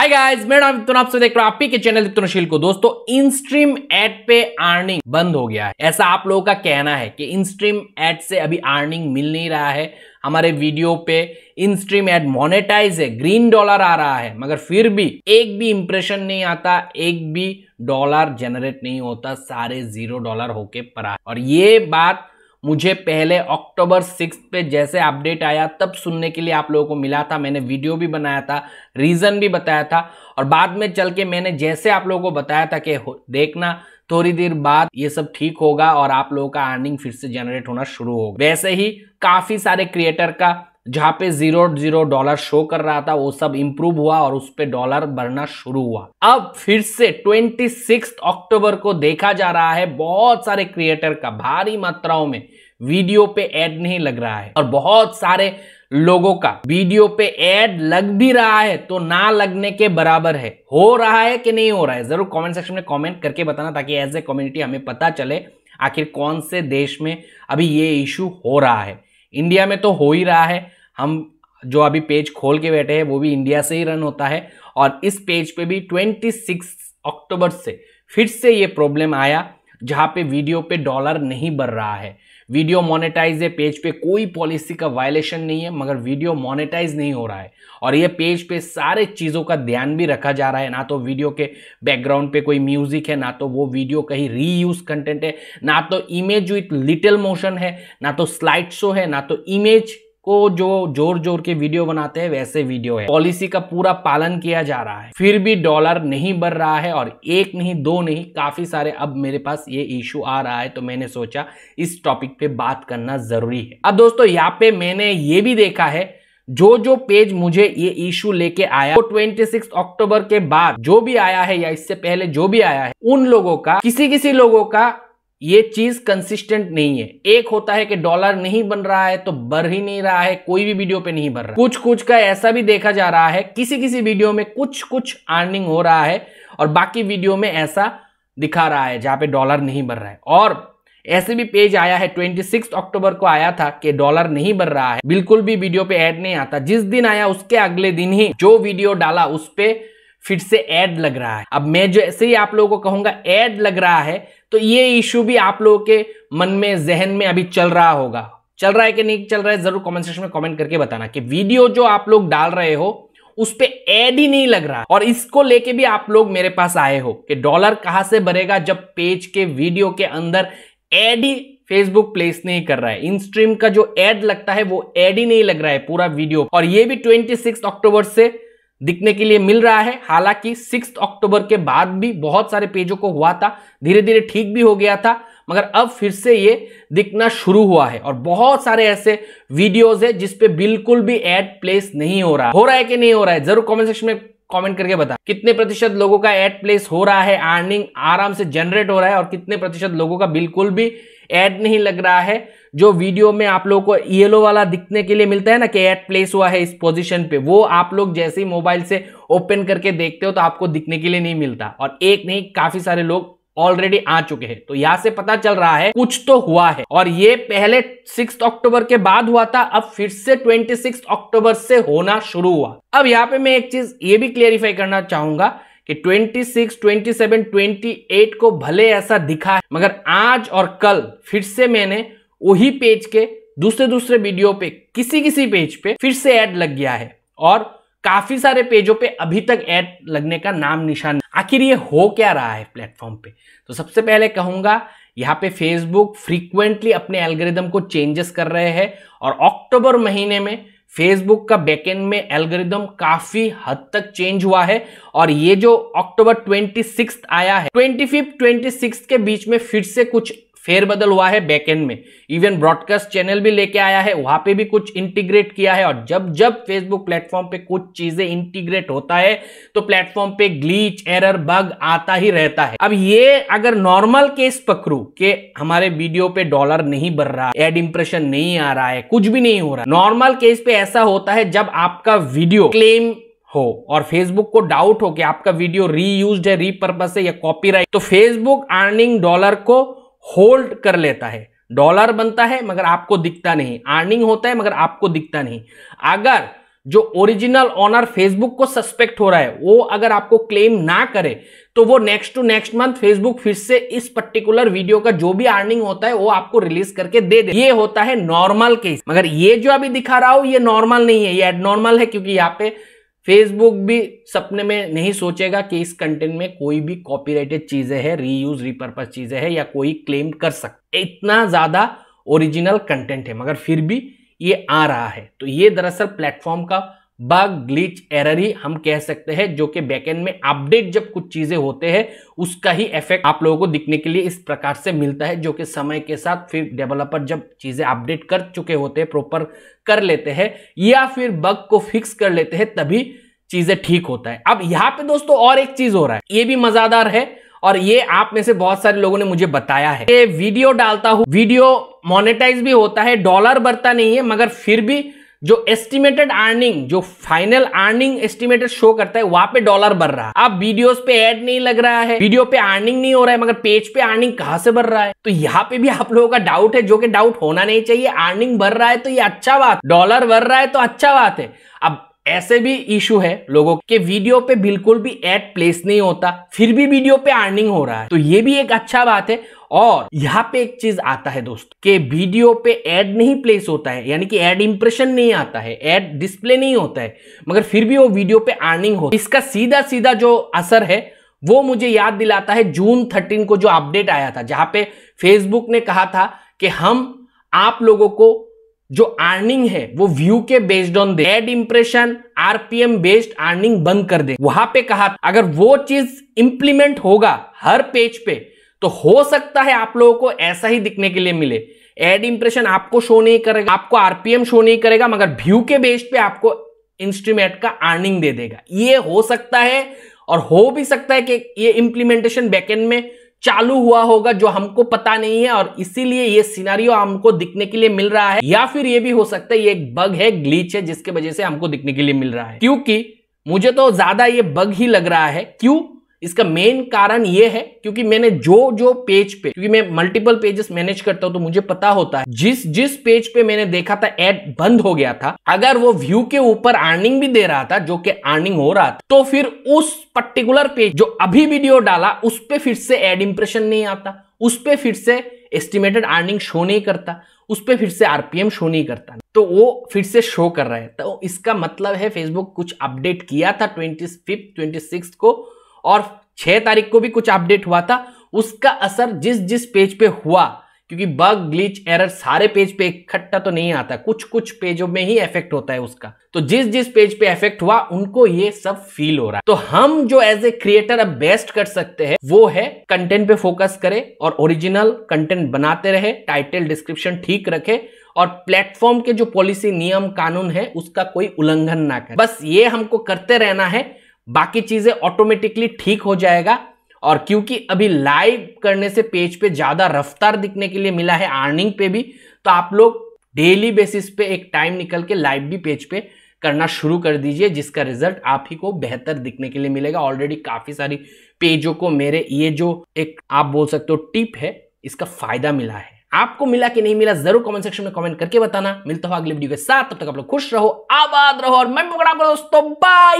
hi guys मेरा नाम इतना आपसे देख रहा हूं आपके के चैनल इतनाशील को दोस्तों इनस्ट्रीम एड पे अर्निंग बंद हो गया है ऐसा आप लोगों का कहना है कि इनस्ट्रीम एड से अभी अर्निंग मिल नहीं रहा है हमारे वीडियो पे इन स्ट्रीम एड मोनेटाइज है ग्रीन डॉलर आ रहा है मगर फिर भी एक भी इंप्रेशन नहीं आता एक भी डॉलर जनरेट नहीं होता सारे जीरो डॉलर होके पड़ा और ये बात मुझे पहले अक्टूबर सिक्स पे जैसे अपडेट आया तब सुनने के लिए आप लोगों को मिला था मैंने वीडियो भी बनाया था रीज़न भी बताया था और बाद में चल के मैंने जैसे आप लोगों को बताया था कि देखना थोड़ी देर बाद ये सब ठीक होगा और आप लोगों का अर्निंग फिर से जनरेट होना शुरू होगा वैसे ही काफ़ी सारे क्रिएटर का जहाँ पे जीरो जीरो डॉलर शो कर रहा था वो सब इंप्रूव हुआ और उस पर डॉलर बढ़ना शुरू हुआ अब फिर से ट्वेंटी अक्टूबर को देखा जा रहा है बहुत सारे क्रिएटर का भारी मात्राओं में वीडियो पे एड नहीं लग रहा है और बहुत सारे लोगों का वीडियो पे एड लग भी रहा है तो ना लगने के बराबर है हो रहा है कि नहीं हो रहा है जरूर कमेंट सेक्शन में कमेंट करके बताना ताकि एज ए कम्युनिटी हमें पता चले आखिर कौन से देश में अभी ये इशू हो रहा है इंडिया में तो हो ही रहा है हम जो अभी पेज खोल के बैठे हैं वो भी इंडिया से ही रन होता है और इस पेज पे भी 26 अक्टूबर से फिर से ये प्रॉब्लम आया जहाँ पे वीडियो पे डॉलर नहीं बढ़ रहा है वीडियो मोनेटाइज है पेज पे कोई पॉलिसी का वायलेशन नहीं है मगर वीडियो मोनेटाइज नहीं हो रहा है और ये पेज पे सारे चीज़ों का ध्यान भी रखा जा रहा है ना तो वीडियो के बैकग्राउंड पे कोई म्यूजिक है ना तो वो वीडियो कहीं रीयूज कंटेंट है ना तो इमेज विथ लिटिल मोशन है ना तो स्लाइड शो है ना तो इमेज वो जो जोर जोर के वीडियो बनाते हैं वैसे वीडियो है पॉलिसी का पूरा पालन किया जा रहा है फिर भी डॉलर नहीं बढ़ रहा है और एक नहीं दो नहीं काफ़ी सारे अब मेरे पास ये इश्यू आ रहा है तो मैंने सोचा इस टॉपिक पे बात करना ज़रूरी है अब दोस्तों यहाँ पे मैंने ये भी देखा है जो जो पेज मुझे ये इशू लेके आया वो 26 अक्टूबर के बाद जो भी आया है या इससे पहले जो भी आया है उन लोगों का किसी किसी लोगों का ये चीज कंसिस्टेंट नहीं है एक होता है कि डॉलर नहीं बन रहा है तो बढ़ ही नहीं रहा है कोई भी वीडियो पे नहीं बढ़ रहा कुछ कुछ का ऐसा भी देखा जा रहा है किसी किसी वीडियो में कुछ कुछ अर्निंग हो रहा है और बाकी वीडियो में ऐसा दिखा रहा है जहां पे डॉलर नहीं बढ़ रहा है और ऐसे भी पेज आया है ट्वेंटी अक्टूबर को आया था कि डॉलर नहीं बढ़ रहा है बिल्कुल भी वीडियो पे ऐड नहीं आता जिस दिन आया उसके अगले दिन ही जो वीडियो डाला उस पर फिर से एड लग रहा है अब मैं जो ऐसे ही आप लोगों को कहूंगा ऐड लग रहा है तो ये इश्यू भी आप लोगों के मन में जहन में अभी चल रहा होगा चल रहा है कि नहीं चल रहा है जरूर कमेंट सेक्शन में कमेंट करके बताना कि वीडियो जो आप लोग डाल रहे हो उस पर एड ही नहीं लग रहा और इसको लेके भी आप लोग मेरे पास आए हो कि डॉलर कहां से भरेगा जब पेज के वीडियो के अंदर एड ही फेसबुक प्लेस नहीं कर रहा है इन स्ट्रीम का जो एड लगता है वो एड ही नहीं लग रहा है पूरा वीडियो और ये भी ट्वेंटी अक्टूबर से दिखने के लिए मिल रहा है हालांकि सिक्स अक्टूबर के बाद भी बहुत सारे पेजों को हुआ था धीरे धीरे ठीक भी हो गया था मगर अब फिर से ये दिखना शुरू हुआ है और बहुत सारे ऐसे वीडियोस है जिसपे बिल्कुल भी एड प्लेस नहीं हो रहा हो रहा है कि नहीं हो रहा है जरूर कॉमेंट सेक्शन में कमेंट करके बता कितने प्रतिशत लोगों का एड प्लेस हो रहा है अर्निंग आराम से जनरेट हो रहा है और कितने प्रतिशत लोगों का बिल्कुल भी एड नहीं लग रहा है जो वीडियो में आप लोगों को येलो वाला दिखने के लिए मिलता है ना कि एट प्लेस हुआ है इस पोजीशन पे वो आप लोग जैसे ही मोबाइल से ओपन करके देखते हो तो आपको दिखने के लिए नहीं मिलता और एक नहीं काफी सारे लोग ऑलरेडी आ चुके हैं तो यहां से पता चल रहा है कुछ तो हुआ है और ये पहले सिक्स अक्टूबर के बाद हुआ था अब फिर से ट्वेंटी सिक्स अक्टूबर से होना शुरू हुआ अब यहाँ पे मैं एक चीज ये भी क्लियरिफाई करना चाहूंगा कि 26, 27, 28 को भले ऐसा दिखा है मगर आज और कल फिर से मैंने वही पेज के दूसरे दूसरे वीडियो पे किसी किसी पेज पे फिर से ऐड लग गया है और काफी सारे पेजों पे अभी तक ऐड लगने का नाम निशान आखिर ये हो क्या रहा है प्लेटफॉर्म पे तो सबसे पहले कहूंगा यहाँ पे फेसबुक फ्रीक्वेंटली अपने एल्गोरिदम को चेंजेस कर रहे हैं और अक्टूबर महीने में फेसबुक का बैकएंड में एल्गोरिदम काफी हद तक चेंज हुआ है और ये जो अक्टूबर 26 आया है 25 26 के बीच में फिर से कुछ फेरबदल हुआ है बैकएंड में इवन ब्रॉडकास्ट चैनल भी लेके आया है वहां पे भी कुछ इंटीग्रेट किया है और जब जब फेसबुक प्लेटफॉर्म पे कुछ चीजें इंटीग्रेट होता है तो प्लेटफॉर्म पे ग्लीच एरर बग आता ही रहता है अब ये अगर नॉर्मल केस पकड़ू के हमारे वीडियो पे डॉलर नहीं बढ़ रहा एड इंप्रेशन नहीं आ रहा है कुछ भी नहीं हो रहा नॉर्मल केस पे ऐसा होता है जब आपका वीडियो क्लेम हो और फेसबुक को डाउट हो कि आपका वीडियो रीयूज्ड है रीपर्पज है या कॉपीराइट तो फेसबुक अर्निंग डॉलर को होल्ड कर लेता है डॉलर बनता है मगर आपको दिखता नहीं अर्निंग होता है मगर आपको दिखता नहीं अगर जो ओरिजिनल ऑनर फेसबुक को सस्पेक्ट हो रहा है वो अगर आपको क्लेम ना करे तो वो next to next month Facebook फिर से इस पर्टिकुलर वीडियो का जो भी अर्निंग होता है वो आपको रिलीज करके दे दे ये होता है नॉर्मल केस मगर ये जो अभी दिखा रहा हूं ये नॉर्मल नहीं है ये एड नॉर्मल है क्योंकि यहाँ पे फेसबुक भी सपने में नहीं सोचेगा कि इस कंटेंट में कोई भी कॉपीराइटेड चीज़ें हैं रीयूज रिपर्पज चीज़ें हैं या कोई क्लेम कर सकते इतना ज़्यादा ओरिजिनल कंटेंट है मगर फिर भी ये आ रहा है तो ये दरअसल प्लेटफॉर्म का बग ग्लिच एरर ही हम कह सकते हैं जो कि बैकएंड में अपडेट जब कुछ चीज़ें होते हैं उसका ही इफेक्ट आप लोगों को दिखने के लिए इस प्रकार से मिलता है जो कि समय के साथ फिर डेवलपर जब चीज़ें अपडेट कर चुके होते हैं प्रॉपर कर लेते हैं या फिर बग को फिक्स कर लेते हैं तभी चीज़ें ठीक होता है अब यहाँ पे दोस्तों और एक चीज़ हो रहा है ये भी मज़ादार है और ये आप में से बहुत सारे लोगों ने मुझे बताया है ये वीडियो डालता हूं वीडियो मोनेटाइज भी होता है डॉलर बढ़ता नहीं है मगर फिर भी जो एस्टिमेटेड अर्निंग जो फाइनल अर्निंग एस्टिमेटेड शो करता है वहां पे डॉलर बढ़ रहा है अब वीडियोस पे एड नहीं लग रहा है वीडियो पे अर्निंग नहीं हो रहा है मगर पेज पे अर्निंग कहां से बढ़ रहा है तो यहाँ पे भी आप लोगों का डाउट है जो कि डाउट होना नहीं चाहिए अर्निंग बढ़ रहा है तो ये अच्छा बात डॉलर बढ़ रहा है तो अच्छा बात है अब ऐसे भी इशू है लोगों के वीडियो पे बिल्कुल भी एड प्लेस नहीं होता फिर भी वीडियो पे अर्निंग हो रहा है तो ये भी एक अच्छा बात है और यहाँ पे एक चीज आता है दोस्तों के वीडियो पे एड नहीं प्लेस होता है यानी कि एड इंप्रेशन नहीं आता है एड डिस्प्ले नहीं होता है मगर फिर भी वो वीडियो पे अर्निंग हो इसका सीधा सीधा जो असर है वो मुझे याद दिलाता है जून थर्टीन को जो अपडेट आया था जहां पे फेसबुक ने कहा था कि हम आप लोगों को जो अर्निंग है वो व्यू के based on the ad impression RPM based earning बंद कर दे वहां पे कहा अगर वो चीज इंप्लीमेंट होगा हर पेज पे तो हो सकता है आप लोगों को ऐसा ही दिखने के लिए मिले एड इंप्रेशन आपको शो नहीं करेगा आपको आरपीएम शो नहीं करेगा मगर व्यू के बेस्ड पे आपको इंस्ट्रूमेंट का अर्निंग दे देगा ये हो सकता है और हो भी सकता है कि ये इंप्लीमेंटेशन बैकेंड में चालू हुआ होगा जो हमको पता नहीं है और इसीलिए ये सिनारियो हमको दिखने के लिए मिल रहा है या फिर ये भी हो सकता है ये एक बग है ग्लीच है जिसके वजह से हमको दिखने के लिए मिल रहा है क्योंकि मुझे तो ज्यादा ये बग ही लग रहा है क्यों इसका मेन कारण यह है क्योंकि मैंने जो जो पेज पे क्योंकि मैं मल्टीपल पेजेस मैनेज करता हूं तो मुझे पता होता है जिस जिस पेज पे मैंने देखा था एड बंद हो गया था अगर वो व्यू के ऊपर अर्निंग भी दे रहा था जो कि अर्निंग हो रहा था तो फिर उस पर्टिकुलर पेज जो अभी वीडियो डाला उस पर फिर से एड इंप्रेशन नहीं आता उस पर फिर से एस्टिमेटेड अर्निंग शो नहीं करता उस पर फिर से आरपीएम शो नहीं करता तो वो फिर से शो कर रहा है तो इसका मतलब है फेसबुक कुछ अपडेट किया था ट्वेंटी फिफ्थ ट्वेंटी को और छह तारीख को भी कुछ अपडेट हुआ था उसका असर जिस जिस पेज पे हुआ क्योंकि बग ग्लिच एरर सारे पेज पे इकट्ठा तो नहीं आता कुछ कुछ पेजों में ही इफेक्ट होता है उसका तो जिस जिस पेज पे इफेक्ट हुआ उनको ये सब फील हो रहा है तो हम जो एज ए क्रिएटर अब बेस्ट कर सकते हैं वो है कंटेंट पे फोकस करें और ओरिजिनल कंटेंट बनाते रहे टाइटल डिस्क्रिप्शन ठीक रखे और प्लेटफॉर्म के जो पॉलिसी नियम कानून है उसका कोई उल्लंघन ना करे बस ये हमको करते रहना है बाकी चीजें ऑटोमेटिकली ठीक हो जाएगा और क्योंकि अभी लाइव करने से पेज पे ज्यादा रफ्तार दिखने के लिए मिला है अर्निंग पे भी तो आप लोग डेली बेसिस पे एक टाइम निकल के लाइव भी पेज पे करना शुरू कर दीजिए जिसका रिजल्ट आप ही को बेहतर दिखने के लिए मिलेगा ऑलरेडी काफी सारी पेजों को मेरे ये जो एक आप बोल सकते हो टिप है इसका फायदा मिला है आपको मिला कि नहीं मिला जरूर कमेंट सेक्शन में कमेंट करके बताना मिलता हूं अगले वीडियो के साथ तब तक आप लोग खुश रहो आबाद रहो और मैं पकड़ा दोस्तों तो बाय